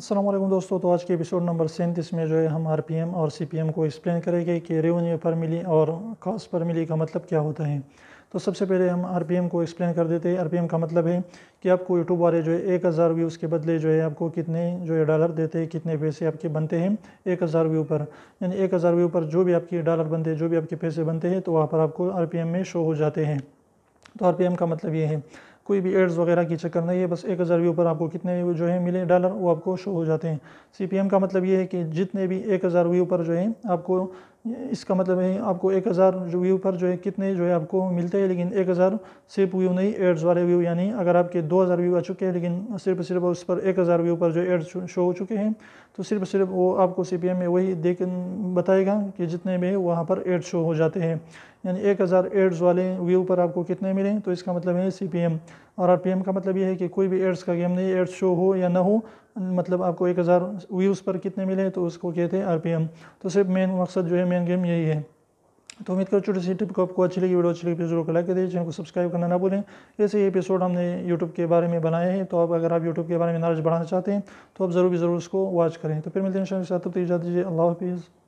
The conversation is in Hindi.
असलम दोस्तों तो आज के एपिसोड नंबर सैंतीस में जो है हम आर पी एम और सी पी एम को एक्सप्लेन करेंगे कि रेवन्यू पर मिली और कॉस्ट पर मिली का मतलब क्या होता है तो सबसे पहले हम आर पी एम को एक्सप्लेन कर देते हैं आर पी एम का मतलब है कि आपको यूट्यूब वाले जो है एक हज़ार व्यू उसके बदले जो है आपको कितने जो है डॉलर देते हैं कितने पैसे आपके बनते हैं एक हज़ार व्यू पर यानी एक हज़ार व्यू पर जो भी आपके डॉलर बनते हैं जो भी आपके पैसे बनते हैं तो वहाँ पर आपको आर पी एम में शो हो जाते हैं तो आर पी एम का मतलब ये है कोई भी एड्स वगैरह की चक्कर नहीं है बस एक हज़ार व्यू पर आपको कितने जो है मिले डॉलर वो आपको शो हो जाते हैं सी का मतलब ये है कि जितने भी एक हज़ार व्यू पर जो है आपको इसका मतलब है आपको एक हज़ार व्यू पर जो है कितने जो है आपको मिलते हैं लेकिन एक हज़ार सिर्फ व्यू नहीं एड्स वाले व्यू यानी अगर आपके दो हज़ार व्यू आ चुके हैं लेकिन सिर्फ सिर्फ उस पर एक हज़ार व्यू पर जो एड्स शो हो चुके हैं तो सिर्फ सिर्फ वो आपको सी पी एम में वही देख बताएगा कि जितने भी वहाँ पर एड्स शो हो जाते हैं यानी एक हज़ार एड्स वाले व्यू पर आपको कितने मिले तो इसका मतलब है सी पी एम और आर पी एम का मतलब ये है कि कोई भी एड्स का गेम नहीं एड्स शो हो या ना हो मतलब आपको एक हज़ार व्यूज़ पर कितने मिले तो उसको कहते हैं आरपीएम तो सिर्फ मेन मकसद जो है मेन गेम यही है तो उम्मीद करो छोटी सी टिप को आपको अच्छी लगी वीडियो अच्छी लगी तो जरूर लाइक कर दीजिए चैनल को सब्सक्राइब करना ना भूलें ऐसे ही एपिसोड हमने यूट्यूब के बारे में बनाए हैं तो आप अगर आप यूट्यूब के बारे में नॉलेज बढ़ाना चाहते हैं तो आप ज़रूर भी ज़रूर उसको वॉच करें तो फिर मिलते हैं साथ इजाज़त दीजिए अल्लाह हाफिज़